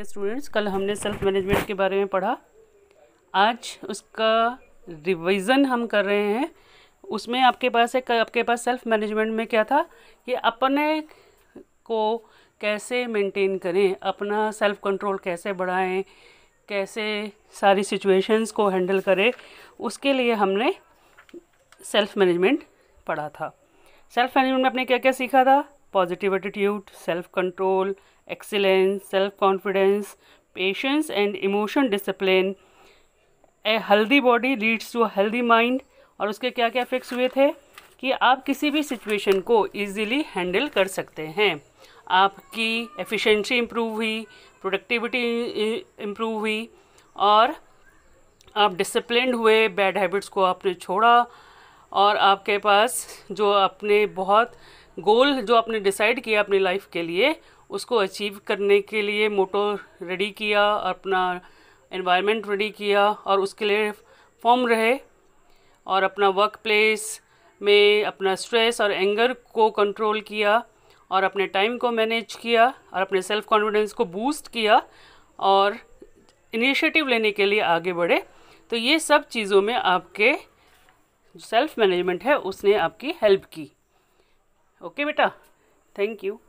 के स्टूडेंट्स कल हमने सेल्फ मैनेजमेंट के बारे में पढ़ा आज उसका रिवीजन हम कर रहे हैं उसमें आपके पास है आपके पास सेल्फ मैनेजमेंट में क्या था कि अपने को कैसे मेंटेन करें अपना सेल्फ कंट्रोल कैसे बढ़ाएं कैसे सारी सिचुएशंस को हैंडल करें उसके लिए हमने सेल्फ मैनेजमेंट पढ़ा था सेल्फ मैनेजमेंट में आपने क्या क्या सीखा था positive attitude self control excellence self confidence patience and emotion discipline a healthy body leads to healthy mind और उसके क्या क्या इफेक्ट्स हुए थे कि आप किसी भी सिचुएशन को इजीली हैंडल कर सकते हैं आपकी एफिशिएंसी इम्प्रूव हुई प्रोडक्टिविटी इम्प्रूव हुई और आप डिसिप्लिन हुए बैड हैबिट्स को आपने छोड़ा और आपके पास जो अपने बहुत गोल जो आपने डिसाइड किया अपनी लाइफ के लिए उसको अचीव करने के लिए मोटो रेडी किया अपना इन्वायरमेंट रेडी किया और उसके लिए फॉर्म रहे और अपना वर्क प्लेस में अपना स्ट्रेस और एंगर को कंट्रोल किया और अपने टाइम को मैनेज किया और अपने सेल्फ कॉन्फिडेंस को बूस्ट किया और इनिशिएटिव लेने के लिए आगे बढ़े तो ये सब चीज़ों में आपके सेल्फ मैनेजमेंट है उसने आपकी हेल्प की ओके बेटा थैंक यू